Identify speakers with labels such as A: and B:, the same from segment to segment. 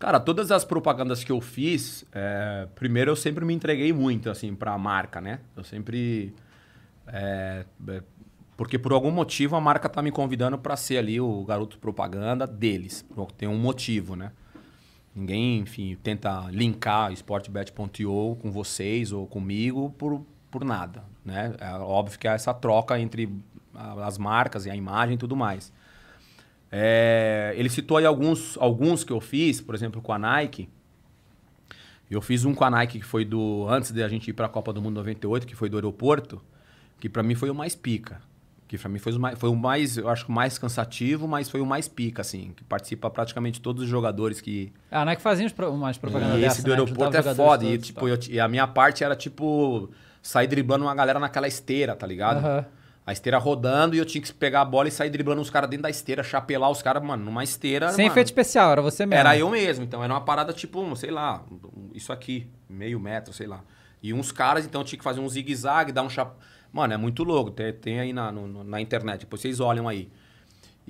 A: Cara, todas as propagandas que eu fiz, é, primeiro eu sempre me entreguei muito, assim, a marca, né? Eu sempre. É, é, porque por algum motivo a marca tá me convidando para ser ali o garoto propaganda deles. Tem um motivo, né? Ninguém, enfim, tenta linkar sportbet.io com vocês ou comigo por, por nada, né? É óbvio que há essa troca entre as marcas e a imagem e tudo mais. É, ele citou aí alguns, alguns que eu fiz, por exemplo, com a Nike. Eu fiz um com a Nike que foi do antes de a gente ir para a Copa do Mundo 98, que foi do aeroporto, que para mim foi o mais pica. Que para mim foi o, mais, foi o mais, eu acho que mais cansativo, mas foi o mais pica, assim. Que participa praticamente todos os jogadores que. É, a Nike fazia uns pro, umas e dessa, Esse do né? aeroporto é foda. E, tipo, eu, e a minha parte era, tipo, sair driblando uma galera naquela esteira, tá ligado? Uhum a esteira rodando e eu tinha que pegar a bola e sair driblando os caras dentro da esteira, chapelar os caras, mano, numa esteira. Sem mano, efeito especial, era você mesmo. Era eu mesmo, então era uma parada tipo, sei lá, isso aqui, meio metro, sei lá. E uns caras, então, eu tinha que fazer um zigue-zague, dar um chap... Mano, é muito louco, tem, tem aí na, no, na internet, depois vocês olham aí.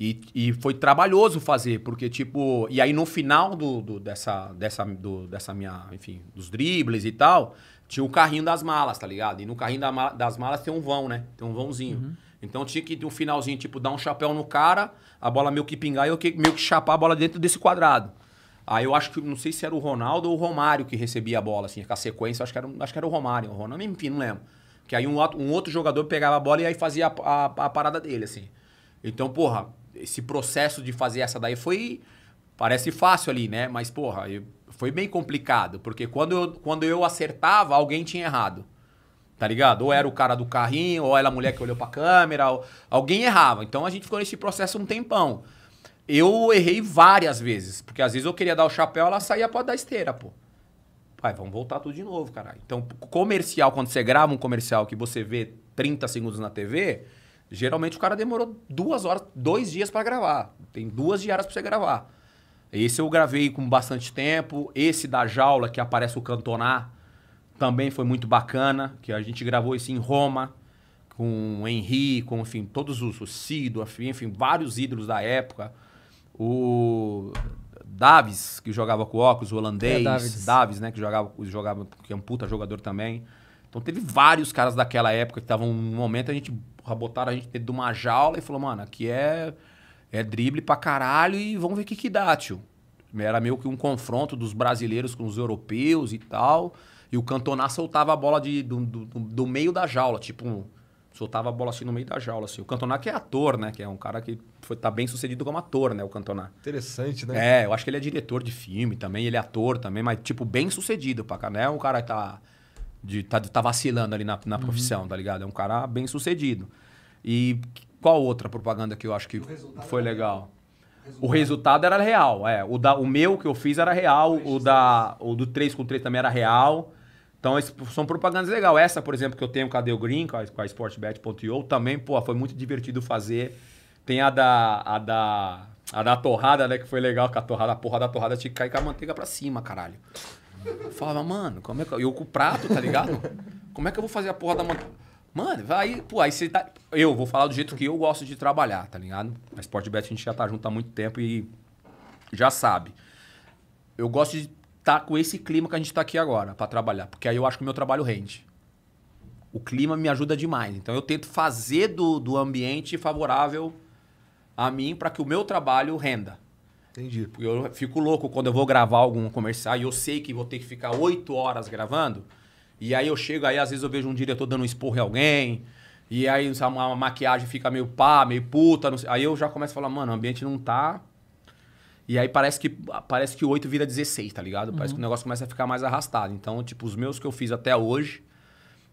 A: E, e foi trabalhoso fazer, porque, tipo. E aí no final do, do dessa, dessa, do, dessa minha. Enfim, dos dribles e tal, tinha o carrinho das malas, tá ligado? E no carrinho da, das malas tem um vão, né? Tem um vãozinho. Uhum. Então tinha que, no finalzinho, tipo, dar um chapéu no cara, a bola meio que pingar e eu que, meio que chapar a bola dentro desse quadrado. Aí eu acho que, não sei se era o Ronaldo ou o Romário que recebia a bola, assim, com a sequência, acho que era, acho que era o Romário, o Ronaldo, enfim, não lembro. Que aí um, um outro jogador pegava a bola e aí fazia a, a, a parada dele, assim. Então, porra, esse processo de fazer essa daí foi. Parece fácil ali, né? Mas, porra, eu, foi bem complicado. Porque quando eu, quando eu acertava, alguém tinha errado. Tá ligado? Ou era o cara do carrinho, ou era a mulher que olhou pra câmera, ou, alguém errava. Então a gente ficou nesse processo um tempão. Eu errei várias vezes, porque às vezes eu queria dar o chapéu, ela saía pra dar esteira, pô. Pai, vamos voltar tudo de novo, caralho. Então, comercial, quando você grava um comercial que você vê 30 segundos na TV, Geralmente o cara demorou duas horas, dois dias para gravar. Tem duas diárias para você gravar. Esse eu gravei com bastante tempo. Esse da jaula, que aparece o Cantonar, também foi muito bacana. Que a gente gravou isso em Roma, com o Henri, com enfim, todos os. O Cido, enfim, vários ídolos da época. O Davis, que jogava com óculos, o holandês. É, Davis. Davis, né? Que jogava, jogava, que é um puta jogador também. Então teve vários caras daquela época que estavam num momento, a gente botaram a gente dentro de uma jaula e falou, mano, aqui é, é drible pra caralho e vamos ver o que, que dá, tio. Era meio que um confronto dos brasileiros com os europeus e tal. E o Cantona soltava a bola de, do, do, do meio da jaula, tipo, um, soltava a bola assim no meio da jaula. Assim. O Cantona que é ator, né? Que é um cara que foi, tá bem sucedido como ator, né? O Cantona. Interessante, né? É, eu acho que ele é diretor de filme também, ele é ator também, mas, tipo, bem sucedido, pra cá, né? Um cara que tá de tá, tá vacilando ali na, na uhum. profissão, tá ligado? É um cara bem sucedido. E qual outra propaganda que eu acho que foi legal? Resultado. O resultado era real, é. O, da, o meu que eu fiz era real, o, da, o do 3 com 3 também era real. Então, são propagandas legais. Essa, por exemplo, que eu tenho com a Deu Green, com a, com a Sportbet.io, também, pô, foi muito divertido fazer. Tem a da, a da, a da torrada, né, que foi legal, que a torrada, a porra da torrada tinha que cair com a manteiga pra cima, caralho. Eu falava, mano, como é que. Eu com o prato, tá ligado? Como é que eu vou fazer a porra da manteiga? Mano, vai. Pô, aí você tá. Eu vou falar do jeito que eu gosto de trabalhar, tá ligado? Na Sportbet a gente já tá junto há muito tempo e já sabe. Eu gosto de estar tá com esse clima que a gente tá aqui agora para trabalhar, porque aí eu acho que o meu trabalho rende. O clima me ajuda demais. Então eu tento fazer do, do ambiente favorável a mim para que o meu trabalho renda. Entendi. Porque eu fico louco quando eu vou gravar algum comercial e eu sei que vou ter que ficar oito horas gravando. E aí eu chego, aí às vezes eu vejo um diretor dando um esporro em alguém. E aí uma maquiagem fica meio pá, meio puta. Aí eu já começo a falar, mano, o ambiente não tá. E aí parece que, parece que oito vira 16, tá ligado? Uhum. Parece que o negócio começa a ficar mais arrastado. Então, tipo, os meus que eu fiz até hoje,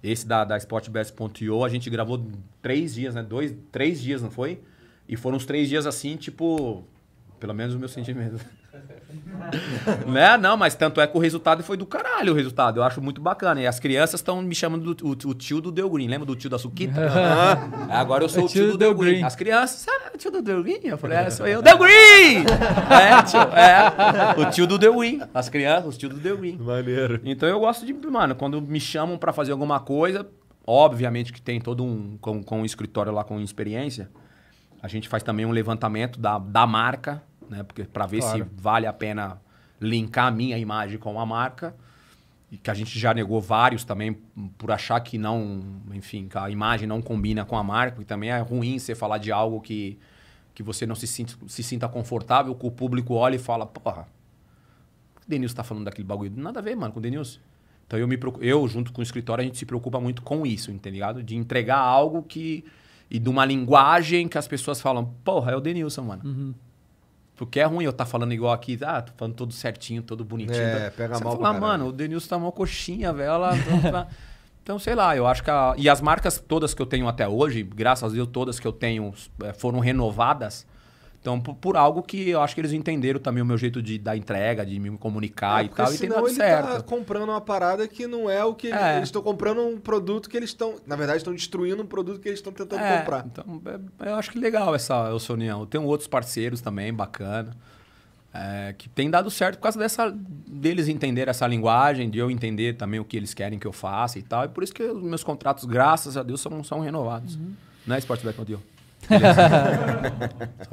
A: esse da, da a gente gravou três dias, né? Dois, três dias, não foi? E foram uns três dias assim, tipo, pelo menos o meu sentimento. né? Não, mas tanto é que o resultado foi do caralho o resultado. Eu acho muito bacana. E as crianças estão me chamando do, o, o, tio do Del Green. Lembra do tio da Suquita? Agora eu sou é o, tio, tio, do Del, Green. Green. As crianças, ah, o é tio do Del Green? Eu falei, é, sou eu. Del Green! é, tio, é, o tio do Del Green. As crianças, o tio do Del Green. Maneiro. Então eu gosto de, mano, quando me chamam para fazer alguma coisa, obviamente que tem todo um, com, com um escritório lá com experiência, a gente faz também um levantamento da, da marca, né? Porque para ver claro. se vale a pena linkar a minha imagem com a marca. E que a gente já negou vários também por achar que não, enfim, que a imagem não combina com a marca, e também é ruim você falar de algo que, que você não se sinta, se sinta confortável, que o público olha e fala, porra, o Denilson está falando daquele bagulho? Nada a ver, mano, com o Denilson. Então eu me eu junto com o escritório a gente se preocupa muito com isso, tá ligado? De entregar algo que e de uma linguagem que as pessoas falam, porra, é o Denilson, mano. Uhum. Porque é ruim eu estar tá falando igual aqui, ah, tô falando todo certinho, todo bonitinho. É, pega mal fala, mano, o Denilson tá mal coxinha, velho. então, sei lá, eu acho que a... E as marcas todas que eu tenho até hoje, graças a Deus, todas que eu tenho é, foram renovadas então, por, por, algo que eu acho que eles entenderam também o meu jeito de dar entrega, de me comunicar é, e tal, e tem dado tá certo. Tá comprando uma parada que não é o que é. eles estão comprando um produto que eles estão, na verdade, estão destruindo um produto que eles estão tentando é, comprar. Então, é, eu acho que legal essa, essa união. Eu tenho outros parceiros também, bacana. É, que tem dado certo por causa dessa deles entender essa linguagem, de eu entender também o que eles querem que eu faça e tal. E por isso que os meus contratos, graças a Deus, são, são renovados. Uhum. Não é Sportback, meu Deus?